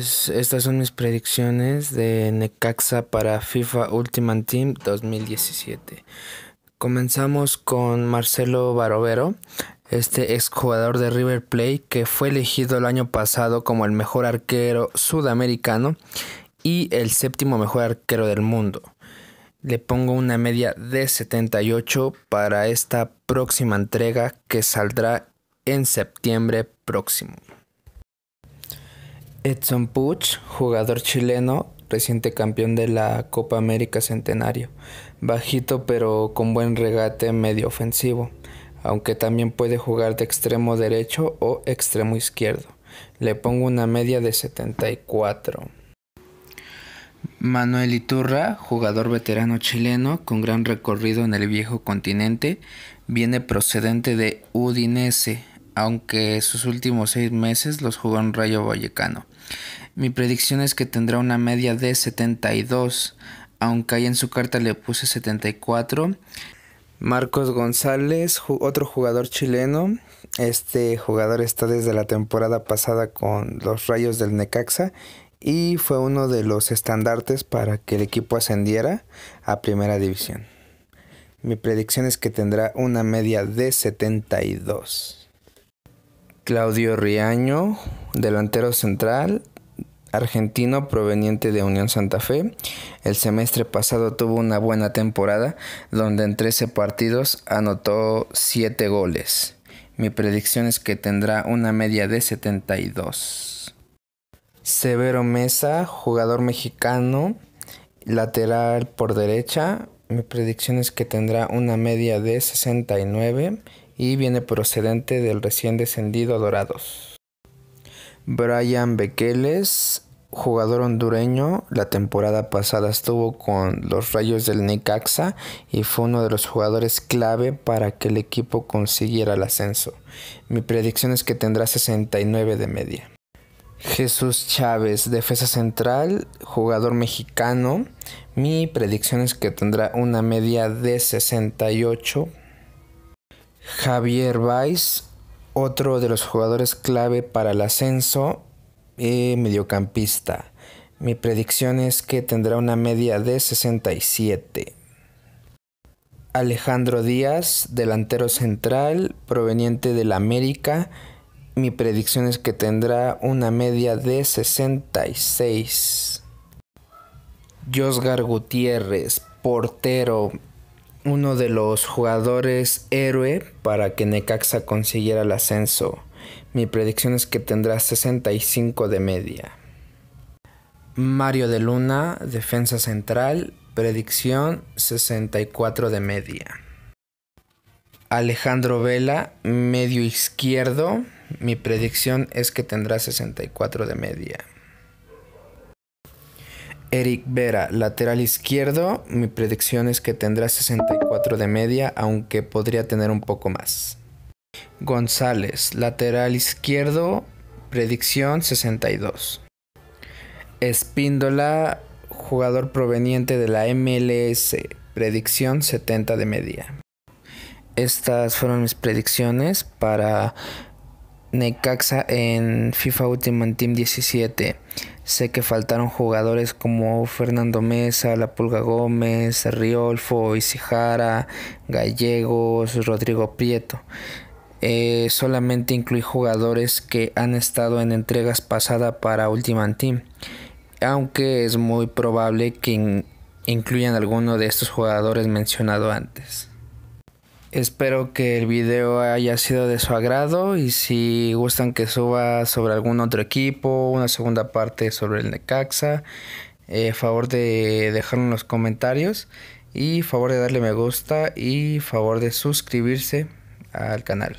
estas son mis predicciones de Necaxa para FIFA Ultimate Team 2017. Comenzamos con Marcelo Barovero, este exjugador de River Plate que fue elegido el año pasado como el mejor arquero sudamericano y el séptimo mejor arquero del mundo. Le pongo una media de 78 para esta próxima entrega que saldrá en septiembre próximo. Edson Puch, jugador chileno, reciente campeón de la Copa América Centenario. Bajito pero con buen regate medio ofensivo, aunque también puede jugar de extremo derecho o extremo izquierdo. Le pongo una media de 74. Manuel Iturra, jugador veterano chileno con gran recorrido en el viejo continente, viene procedente de Udinese, aunque sus últimos seis meses los jugó en Rayo Vallecano. Mi predicción es que tendrá una media de 72, aunque ahí en su carta le puse 74. Marcos González, otro jugador chileno. Este jugador está desde la temporada pasada con los Rayos del Necaxa y fue uno de los estandartes para que el equipo ascendiera a Primera División. Mi predicción es que tendrá una media de 72. Claudio Riaño, delantero central, argentino proveniente de Unión Santa Fe. El semestre pasado tuvo una buena temporada donde en 13 partidos anotó 7 goles. Mi predicción es que tendrá una media de 72. Severo Mesa, jugador mexicano, lateral por derecha. Mi predicción es que tendrá una media de 69 y viene procedente del recién descendido Dorados. Brian Bequeles, jugador hondureño, la temporada pasada estuvo con los Rayos del Necaxa y fue uno de los jugadores clave para que el equipo consiguiera el ascenso. Mi predicción es que tendrá 69 de media. Jesús Chávez, defensa central, jugador mexicano. Mi predicción es que tendrá una media de 68 Javier Valls, otro de los jugadores clave para el ascenso y eh, mediocampista. Mi predicción es que tendrá una media de 67. Alejandro Díaz, delantero central, proveniente del América. Mi predicción es que tendrá una media de 66. Josgar Gutiérrez, portero, uno de los jugadores héroe para que Necaxa consiguiera el ascenso. Mi predicción es que tendrá 65 de media. Mario de Luna, defensa central, predicción 64 de media. Alejandro Vela, medio izquierdo, mi predicción es que tendrá 64 de media. Eric Vera, lateral izquierdo, mi predicción es que tendrá 64 de media, aunque podría tener un poco más. González, lateral izquierdo, predicción 62. Espíndola, jugador proveniente de la MLS, predicción 70 de media. Estas fueron mis predicciones para Necaxa en FIFA Ultimate Team 17. Sé que faltaron jugadores como Fernando Mesa, La Pulga Gómez, Riolfo, Isijara, Gallegos, Rodrigo Prieto. Eh, solamente incluí jugadores que han estado en entregas pasadas para Ultimate Team. Aunque es muy probable que incluyan alguno de estos jugadores mencionado antes. Espero que el video haya sido de su agrado y si gustan que suba sobre algún otro equipo, una segunda parte sobre el Necaxa, eh, favor de dejarlo en los comentarios y favor de darle me gusta y favor de suscribirse al canal.